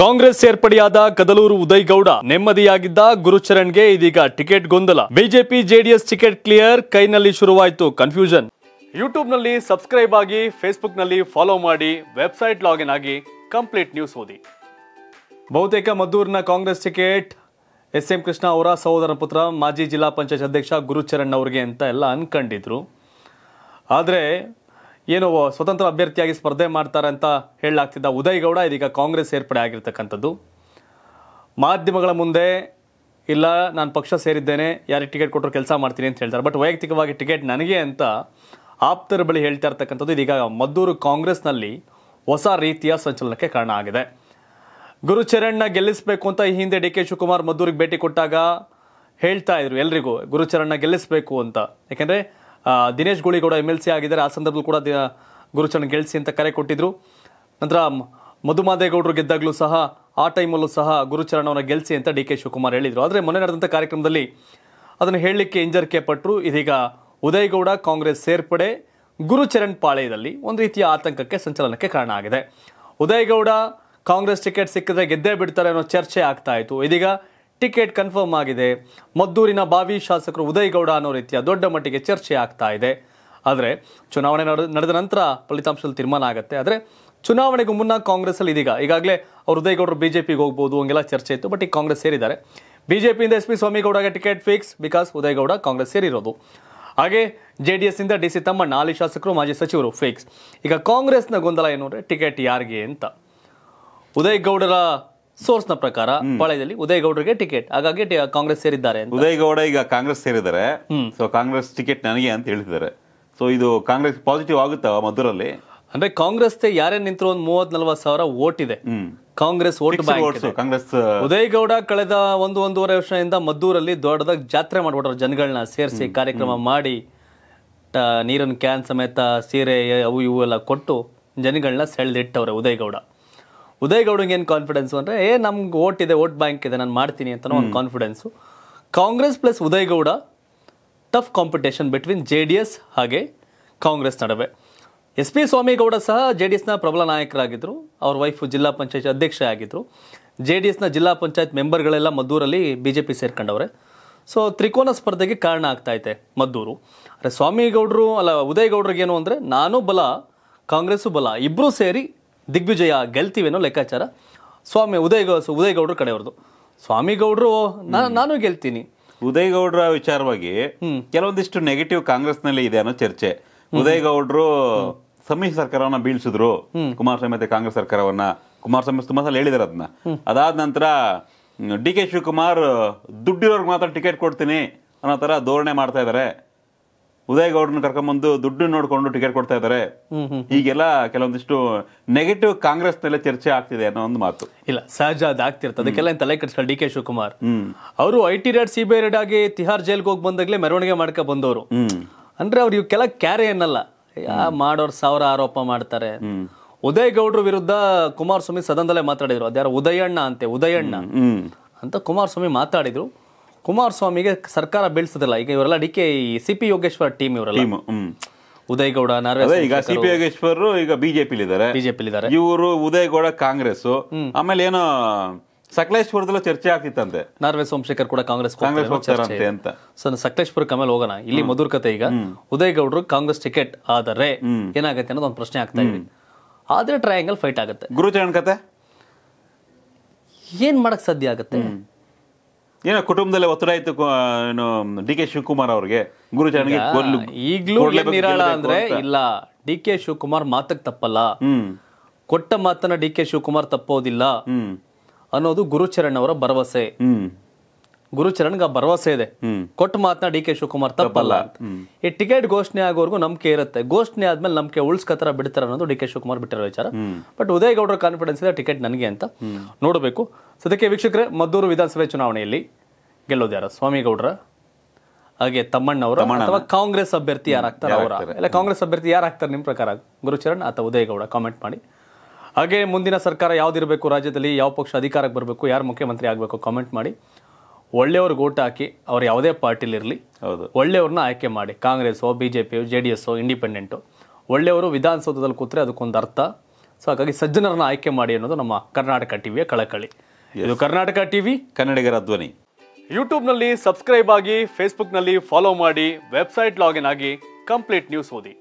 ಕಾಂಗ್ರೆಸ್ ಸೇರ್ಪಡೆಯಾದ ಕದಲೂರು ಉದಯ್ ಗೌಡ ನೆಮ್ಮದಿಯಾಗಿದ್ದ ಗುರುಚರಣ್ಗೆ ಇದೀಗ ಟಿಕೆಟ್ ಗೊಂದಲ ಬಿಜೆಪಿ ಜೆಡಿಎಸ್ ಟಿಕೆಟ್ ಕ್ಲಿಯರ್ ಕೈನಲ್ಲಿ ಶುರುವಾಯಿತು ಕನ್ಫ್ಯೂಷನ್ ಯೂಟ್ಯೂಬ್ನಲ್ಲಿ ಸಬ್ಸ್ಕ್ರೈಬ್ ಆಗಿ ಫೇಸ್ಬುಕ್ನಲ್ಲಿ ಫಾಲೋ ಮಾಡಿ ವೆಬ್ಸೈಟ್ ಲಾಗಿನ್ ಆಗಿ ಕಂಪ್ಲೀಟ್ ನ್ಯೂಸ್ ಓದಿ ಬಹುತೇಕ ಮದ್ದೂರಿನ Congress ticket S M Krishna ಅವರ ಸಹೋದರ ಪುತ್ರ ಮಾಜಿ ಜಿಲ್ಲಾ ಪಂಚಾಯತ್ ಅಧ್ಯಕ್ಷ ಗುರುಚರಣ್ ಅವರಿಗೆ ಅಂತ ಎಲ್ಲ ಅನ್ಕೊಂಡಿದ್ರು ಆದರೆ ಏನು ಸ್ವತಂತ್ರ ಅಭ್ಯರ್ಥಿಯಾಗಿ ಸ್ಪರ್ಧೆ ಮಾಡ್ತಾರೆ ಅಂತ ಹೇಳಲಾಗ್ತಿದ್ದ ಉದಯ್ ಗೌಡ ಇದೀಗ ಕಾಂಗ್ರೆಸ್ ಸೇರ್ಪಡೆ ಆಗಿರ್ತಕ್ಕಂಥದ್ದು ಮಾಧ್ಯಮಗಳ ಮುಂದೆ ಇಲ್ಲ ನಾನು ಪಕ್ಷ ಸೇರಿದ್ದೇನೆ ಯಾರಿಗೆ ಟಿಕೆಟ್ ಕೊಟ್ಟರು ಕೆಲಸ ಮಾಡ್ತೀನಿ ಅಂತ ಹೇಳ್ತಾರೆ ಬಟ್ ವೈಯಕ್ತಿಕವಾಗಿ ಟಿಕೆಟ್ ನನಗೆ ಅಂತ ಆಪ್ತರ ಬಳಿ ಹೇಳ್ತಾ ಇರ್ತಕ್ಕಂಥದ್ದು ಇದೀಗ ಮದ್ದೂರು ಕಾಂಗ್ರೆಸ್ನಲ್ಲಿ ಹೊಸ ರೀತಿಯ ಸಂಚಲನಕ್ಕೆ ಕಾರಣ ಆಗಿದೆ ಗುರುಚರಣ್ಣ ಗೆಲ್ಲಿಸಬೇಕು ಅಂತ ಈ ಹಿಂದೆ ಡಿ ಕೆ ಶಿವಕುಮಾರ್ ಮದ್ದೂರಿಗೆ ಭೇಟಿ ಕೊಟ್ಟಾಗ ಹೇಳ್ತಾ ಇದ್ರು ಎಲ್ರಿಗೂ ಗುರುಚರಣ್ನ ಗೆಲ್ಲಿಸಬೇಕು ಅಂತ ಯಾಕೆಂದರೆ Dinesh Goligowda M L C ಆಗಿದ್ದಾರೆ ಆ ಸಂದರ್ಭದಲ್ಲಿ ಕೂಡ ಗುರುಚರಣ್ ಗೆಲ್ಸಿ ಅಂತ ಕರೆ ಕೊಟ್ಟಿದ್ರು ನಂತರ ಮಧುಮಾದೇಗೌಡರು ಗೆದ್ದಾಗಲೂ ಸಹ ಆ ಟೈಮಲ್ಲೂ ಸಹ ಗುರುಚರಣ್ ಅವರ ಗೆಲ್ಸಿ ಅಂತ ಡಿ ಕೆ ಶಿವಕುಮಾರ್ ಹೇಳಿದರು ಆದರೆ ಮೊನ್ನೆ ನಡೆದಂಥ ಕಾರ್ಯಕ್ರಮದಲ್ಲಿ ಅದನ್ನು ಹೇಳಲಿಕ್ಕೆ ಹಿಂಜರಿಕೆ ಪಟ್ಟರು ಇದೀಗ ಉದಯಗೌಡ ಕಾಂಗ್ರೆಸ್ ಸೇರ್ಪಡೆ ಗುರುಚರಣ್ ಪಾಳೆಯದಲ್ಲಿ ಒಂದು ರೀತಿಯ ಆತಂಕಕ್ಕೆ ಸಂಚಲನಕ್ಕೆ ಕಾರಣ ಆಗಿದೆ ಉದಯಗೌಡ ಕಾಂಗ್ರೆಸ್ ಟಿಕೆಟ್ ಸಿಕ್ಕಿದ್ರೆ ಗೆದ್ದೇ ಬಿಡ್ತಾರೆ ಅನ್ನೋ ಚರ್ಚೆ ಆಗ್ತಾ ಇತ್ತು ಇದೀಗ ಟಿಕೆಟ್ ಕನ್ಫರ್ಮ್ ಆಗಿದೆ ಮದ್ದೂರಿನ ಬಾವಿ ಶಾಸಕರು ಉದಯಗೌಡ ಅನ್ನೋ ರೀತಿಯ ದೊಡ್ಡ ಮಟ್ಟಿಗೆ ಚರ್ಚೆ ಆಗ್ತಾ ಇದೆ ಆದರೆ ಚುನಾವಣೆ ನಡೆದ ನಂತರ ಫಲಿತಾಂಶದಲ್ಲಿ ತೀರ್ಮಾನ ಆಗುತ್ತೆ ಆದರೆ ಚುನಾವಣೆಗೂ ಮುನ್ನ ಕಾಂಗ್ರೆಸ್ಸಲ್ಲಿ ಇದೀಗ ಈಗಾಗಲೇ ಅವ್ರು ಉದಯಗೌಡರು ಬಿ ಜೆ ಪಿಗೆ ಹೋಗ್ಬೋದು ಹಂಗೆಲ್ಲ ಚರ್ಚೆ ಇತ್ತು ಬಟ್ ಈಗ ಕಾಂಗ್ರೆಸ್ ಸೇರಿದ್ದಾರೆ ಪಿಯಿಂದ ಎಸ್ ಪಿ ಸ್ವಾಮಿಗೌಡಗೆ ticket fix because Udaygowda Congress ಸೇರಿರೋದು ಹಾಗೆ ಜೆ ಡಿ ಎಸ್ನಿಂದ ಡಿ ಸಿ ತಮ್ಮಣ್ಣ ಹಾಲಿ ಶಾಸಕರು ಮಾಜಿ ಸಚಿವರು ಫಿಕ್ಸ್ ಈಗ ಕಾಂಗ್ರೆಸ್ನ ಗೊಂದಲ ಏನು ಟಿಕೆಟ್ ಯಾರಿಗೆ ಅಂತ ಉದಯಗೌಡರ ಸೋರ್ಸ್ ನ ಪ್ರಕಾರ ಪಾಳ್ಯದಲ್ಲಿ ಉದಯಗೌಡರಿಗೆ ಟಿಕೆಟ್ ಹಾಗಾಗಿ ಕಾಂಗ್ರೆಸ್ ಸೇರಿದ್ದಾರೆ ಉದಯಗೌಡ ಈಗ ಕಾಂಗ್ರೆಸ್ ಸೇರಿದ್ದಾರೆ ಸೊ ಕಾಂಗ್ರೆಸ್ ಟಿಕೆಟ್ ನನಗೆ ಅಂತ ಹೇಳಿದ್ದಾರೆ ಸೊ ಇದು ಕಾಂಗ್ರೆಸ್ ಪಾಸಿಟಿವ್ ಆಗುತ್ತಾ ಮಧುರಲ್ಲಿ ಅಂದ್ರೆ ಕಾಂಗ್ರೆಸ್ ಯಾರೇ ನಿಂತರು ಒಂದು ಮೂವತ್ ನಲ್ವತ್ ಸಾವಿರ ಓಟ್ ಇದೆ ಕಾಂಗ್ರೆಸ್ ಓಟ್ ಕಾಂಗ್ರೆಸ್ ಉದಯಗೌಡ ಕಳೆದ ಒಂದು ಒಂದೂವರೆ ವರ್ಷದಿಂದ ಮದ್ದೂರಲ್ಲಿ ದೊಡ್ಡದಾಗಿ ಜಾತ್ರೆ ಮಾಡ್ಬಿಟ್ರೆ ಜನಗಳನ್ನ ಸೇರಿಸಿ ಕಾರ್ಯಕ್ರಮ ಮಾಡಿ ನೀರನ್ನು ಕ್ಯಾನ್ ಸಮೇತ ಸೀರೆ ಅವು ಇವು ಎಲ್ಲ ಕೊಟ್ಟು ಜನಗಳನ್ನ ಸೆಳೆದಿಟ್ಟವ್ರೆ ಉದಯಗೌಡ ಉದಯ್ ಗೌಡಂಗೆ ಏನು ಕಾನ್ಫಿಡೆನ್ಸು ಅಂದರೆ ಏ ನಮ್ಗೆ ಓಟ್ ಇದೆ ಓಟ್ ಬ್ಯಾಂಕ್ ಇದೆ ನಾನು ಮಾಡ್ತೀನಿ ಅಂತ ಒಂದು confidence Congress plus Uday Gowda tough competition between J D S ಹಾಗೆ ಕಾಂಗ್ರೆಸ್ ನಡುವೆ ಎಸ್ ಪಿ ಸ್ವಾಮಿಗೌಡ ಸಹ ಜೆ ಡಿ ಎಸ್ನ ಪ್ರಬಲ ನಾಯಕರಾಗಿದ್ದರು ಅವ್ರ ವೈಫ್ ಜಿಲ್ಲಾ ಪಂಚಾಯತ್ ಅಧ್ಯಕ್ಷ ಆಗಿದ್ದರು ಜೆ ಡಿ ಎಸ್ನ ಜಿಲ್ಲಾ ಪಂಚಾಯತ್ ಮೆಂಬರ್ಗಳೆಲ್ಲ ಮದ್ದೂರಲ್ಲಿ ಬಿ ಜೆ ಪಿ ಸೇರ್ಕೊಂಡವ್ರೆ ಸೊ ತ್ರಿಕೋನ ಸ್ಪರ್ಧೆಗೆ ಕಾರಣ ಆಗ್ತಾಯಿದೆ ಮದ್ದೂರು ಅರೆ ಸ್ವಾಮಿಗೌಡರು ಅಲ್ಲ ಉದಯ್ ಗೌಡ್ರಿಗೇನು ಅಂದರೆ ನಾನು ಬಲ ಕಾಂಗ್ರೆಸ್ಸು ಬಲ ಇಬ್ಬರೂ ಸೇರಿ ದಿಗ್ವಿಜಯ ಗೆಲ್ತೀವೇನೋ ಲೆಕ್ಕಾಚಾರ ಸ್ವಾಮಿ ಉದಯ ಉದಯಗೌಡರು ಕಡೆಯವ್ರದ್ದು ಸ್ವಾಮಿಗೌಡರು ನಾನು ಗೆಲ್ತೀನಿ ಗೌಡ್ರ ವಿಚಾರವಾಗಿ ಕೆಲವೊಂದಿಷ್ಟು ನೆಗೆಟಿವ್ ಕಾಂಗ್ರೆಸ್ ನಲ್ಲಿ ಇದೆ ಅನ್ನೋ ಚರ್ಚೆ ಗೌಡ್ರು ಸಮ್ಮಿಶ್ರ ಸರ್ಕಾರವನ್ನ ಬೀಳ್ಸಿದ್ರು ಕುಮಾರಸ್ವಾಮಿ ಮತ್ತೆ ಕಾಂಗ್ರೆಸ್ ಸರ್ಕಾರವನ್ನ ಕುಮಾರಸ್ವಾಮಿ ತುಂಬಾ ಸಲ ಹೇಳಿದಾರೆ ಅದನ್ನ ಅದಾದ ನಂತರ ಡಿ ಕೆ ಶಿವಕುಮಾರ್ ದುಡ್ಡಿರೋರ್ಗೆ ಮಾತ್ರ ಟಿಕೆಟ್ ಕೊಡ್ತೀನಿ ಅನ್ನೋ ತರ ಧೋರಣೆ ಮಾಡ್ತಾ ಇದಾರೆ ಉದಯ್ ಗೌಡ್ರನ್ನ ಕರ್ಕೊಂಡ್ಬಂದು ದುಡ್ಡು ನೋಡಿಕೊಂಡು ಟಿಕೆಟ್ ಕೊಡ್ತಾ ಇದ್ದಾರೆ ಈಗೆಲ್ಲ ಕೆಲವೊಂದಿಷ್ಟು ನೆಗೆಟಿವ್ ಕಾಂಗ್ರೆಸ್ ನಲ್ಲೇ ಚರ್ಚೆ ಆಗ್ತಿದೆ ಅನ್ನೋ ಒಂದು ಮಾತು ಇಲ್ಲ ಸಹಜ ಅದಾಗ್ತಿರ್ತದೆ ಅದಕ್ಕೆಲ್ಲ ತಲೆ ಕೆಡಿಸ್ಕೊಳ್ಳಿ ಡಿ ಕೆ ಶಿವಕುಮಾರ್ ಅವರು I T raid CBI raid ಆಗಿ ತಿಹಾರ್ ಜೈಲ್ಗೆ ಹೋಗಿ ಬಂದಾಗಲೇ ಮೆರವಣಿಗೆ ಮಾಡ್ಕೊ ಬಂದವರು ಅಂದ್ರೆ ಅವ್ರು ಇವಕ್ಕೆಲ್ಲ ಕ್ಯಾರೆ ಏನಲ್ಲ ಮಾಡೋರ್ ಸಾವಿರ ಆರೋಪ ಮಾಡ್ತಾರೆ ಉದಯ್ ಗೌಡ್ರ ವಿರುದ್ಧ ಕುಮಾರಸ್ವಾಮಿ ಸದನದಲ್ಲೇ ಮಾತಾಡಿದ್ರು ಅದ್ಯಾರು ಉದಯಣ್ಣ ಅಂತೆ ಉದಯಣ್ಣ ಅಂತ ಕುಮಾರಸ್ವಾಮಿ ಮಾತಾಡಿದ್ರು ಕುಮಾರಸ್ವಾಮಿಗೆ ಸರ್ಕಾರ ಬೀಳ್ಸೋದಿಲ್ಲ ಈಗ ಇವರೆಲ್ಲ D K C P Yogeshwar team ಇವರೆಲ್ಲ ಉದಯಗೌಡ ಈಗ ಸಿ ಪಿ ಯೋಗೇಶ್ವರ್ ಈಗ ಬಿಜೆಪಿ ಇದಾರೆ ಬಿಜೆಪಿ ಇದ್ದಾರೆ ಇವರು ಉದಯಗೌಡ ಕಾಂಗ್ರೆಸ್ ಆಮೇಲೆ ಏನೋ ಸಕಲೇಶ್ವರದಲ್ಲೂ ಚರ್ಚೆ ಆಗ್ತಿತ್ತಂತೆ ನಾರ್ವೆ ಸೋಮಶೇಖರ್ ಕೂಡ ಕಾಂಗ್ರೆಸ್ ಕಾಂಗ್ರೆಸ್ ಅಂತ ಸೊ ಸಕಲೇಶ್ಪುರಕ್ಕೆ ಆಮೇಲೆ ಹೋಗೋಣ ಇಲ್ಲಿ ಮಧುರ್ ಕತೆ ಈಗ ಉದಯಗೌಡರು ಕಾಂಗ್ರೆಸ್ ಟಿಕೆಟ್ ಆದರೆ ಏನಾಗುತ್ತೆ ಅನ್ನೋದು ಒಂದು ಪ್ರಶ್ನೆ ಆಗ್ತಾ ಇದೆ ಆದ್ರೆ ಟ್ರಯಾಂಗಲ್ ಫೈಟ್ ಆಗುತ್ತೆ ಗುರುಚರಣ್ ಕತೆ ಏನ್ ಮಾಡಕ್ ಸಾಧ್ಯ ಆಗುತ್ತೆ ಏನೋ ಕುಟುಂಬದಲ್ಲಿ ಒತ್ತಡ ಇತ್ತು ಏನು ಡಿ ಕೆ ಶಿವಕುಮಾರ್ ಅವ್ರಿಗೆ ಗುರುಜಾನ್ಗೆ ಈಗಲೂ ನಿರಾಳ ಅಂದ್ರೆ ಇಲ್ಲ ಡಿ ಕೆ ಶಿವಕುಮಾರ್ ಮಾತಕ್ ತಪ್ಪಲ್ಲ ಕೊಟ್ಟ ಮಾತನ್ನ ಡಿ ಕೆ ಶಿವಕುಮಾರ್ ತಪ್ಪೋದಿಲ್ಲ ಅನ್ನೋದು ಗುರುಚರಣ್ ಅವರ ಭರವಸೆ ಗುರುಚರಣ್ಗೆ ಆ ಭರವಸೆ ಇದೆ ಕೊಟ್ಟ ಮಾತ್ನ ಡಿ ಕೆ ಶಿವಕುಮಾರ್ ತಪ್ಪಲ್ಲ ಈ ಟಿಕೆಟ್ ಘೋಷಣೆ ಆಗೋವರೆಗೂ ನಂಬಿಕೆ ಇರುತ್ತೆ ಘೋಷಣೆ ಆದ್ಮೇಲೆ ನಂಬಿಕೆ ಉಳಿಸ್ಕತರ ಬಿಡ್ತಾರ ಅನ್ನೋದು ಡಿ ಕೆ ಶಿವಕುಮಾರ್ ಬಿಟ್ಟಿರೋ ವಿಚಾರ ಬಟ್ ಉದಯ್ ಗೌಡರ ಕಾನ್ಫಿಡೆನ್ಸ್ ಇದೆ ಟಿಕೆಟ್ ನನಗೆ ಅಂತ ನೋಡಬೇಕು ಸದ್ಯಕ್ಕೆ ಅದಕ್ಕೆ ವೀಕ್ಷಕರೇ ಮದ್ದೂರು ವಿಧಾನಸಭೆ ಚುನಾವಣೆಯಲ್ಲಿ ಗೆಲ್ಲೋದು ಯಾರ ಸ್ವಾಮಿಗೌಡರ ಹಾಗೆ ತಮ್ಮಣ್ಣವರು ಅಥವಾ ಕಾಂಗ್ರೆಸ್ ಅಭ್ಯರ್ಥಿ ಯಾರಾಗ್ತಾರೆ ಅವರ ಇಲ್ಲ ಕಾಂಗ್ರೆಸ್ ಅಭ್ಯರ್ಥಿ ಯಾರಾಗ್ತಾರೆ ನಿಮ್ಮ ಪ್ರಕಾರ ಗುರುಚರಣ್ ಅಥವಾ ಉದಯಗೌಡ ಕಾಮೆಂಟ್ ಮಾಡಿ ಹಾಗೆ ಮುಂದಿನ ಸರ್ಕಾರ ಯಾವ್ದಿರಬೇಕು ರಾಜ್ಯದಲ್ಲಿ ಯಾವ ಪಕ್ಷ ಅಧಿಕಾರಕ್ಕೆ ಬರಬೇಕು ಯಾರು ಮುಖ್ಯಮಂತ್ರಿ ಆಗಬೇಕು ಕಾಮೆಂಟ್ ಮಾಡಿ ಒಳ್ಳೆಯವ್ರಿಗೆ ಓಟ್ ಹಾಕಿ ಅವ್ರು ಯಾವುದೇ ಪಾರ್ಟಿಲಿರಲಿ ಹೌದು ಒಳ್ಳೆಯವ್ರನ್ನ ಆಯ್ಕೆ ಮಾಡಿ ಕಾಂಗ್ರೆಸ್ಸೋ ಬಿ ಜೆ ಪಿಯೋ ಜೆ ಡಿ ಎಸ್ ಇಂಡಿಪೆಂಡೆಂಟು ಒಳ್ಳೆಯವರು ವಿಧಾನಸೌಧದಲ್ಲಿ ಕೂತ್ರೆ ಅದಕ್ಕೊಂದು ಅರ್ಥ ಸೊ ಹಾಗಾಗಿ ಸಜ್ಜನರನ್ನ ಆಯ್ಕೆ ಮಾಡಿ ಅನ್ನೋದು ನಮ್ಮ ಕರ್ನಾಟಕ ಟಿವಿಯ ಕಳಕಳಿ ಇದು ಕರ್ನಾಟಕ ಟಿ ವಿ ಕನ್ನಡಿಗರ ಧ್ವನಿ ಯೂಟ್ಯೂಬ್ನಲ್ಲಿ ಸಬ್ಸ್ಕ್ರೈಬ್ ಆಗಿ ಫೇಸ್ಬುಕ್ನಲ್ಲಿ ಫಾಲೋ ಮಾಡಿ ವೆಬ್ಸೈಟ್ ಲಾಗಿನ್ ಆಗಿ ಕಂಪ್ಲೀಟ್ ನ್ಯೂಸ್ ಓದಿ